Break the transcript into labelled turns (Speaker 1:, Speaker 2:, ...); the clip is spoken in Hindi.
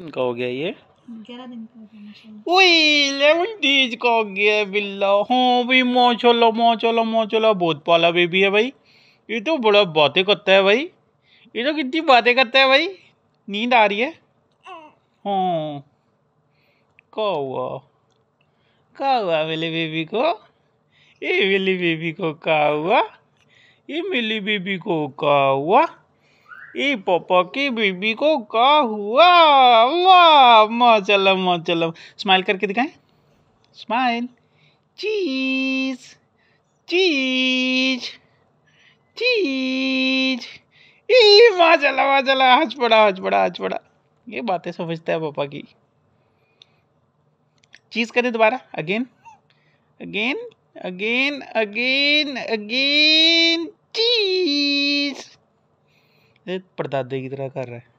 Speaker 1: दिन का हो गया ये डीज का हो गया बिल्ला हाँ भाई माशाल्लाह माशाल्लाह माशाल्लाह बहुत पाला बेबी है भाई ये तो बड़ा बातें करता है भाई ये तो कितनी बातें करता है भाई नींद आ रही है हाँ का हुआ का हुआ मेरे बेबी को ये मेरी बेबी को का हुआ ये मेरी बेबी को का हुआ ये पापा की बीबी को का हुआ वाह माशाल्लाह माशाल्लाह स्माइल करके दिखाएं स्माइल चीज चीज चीज ये माशाल्लाह माशाल्लाह हंस पड़ा हंस पड़ा हंस पड़ा ये बातें समझता है पापा की चीज करें दोबारा again again again again again एक परदादे की तरह कर रहा है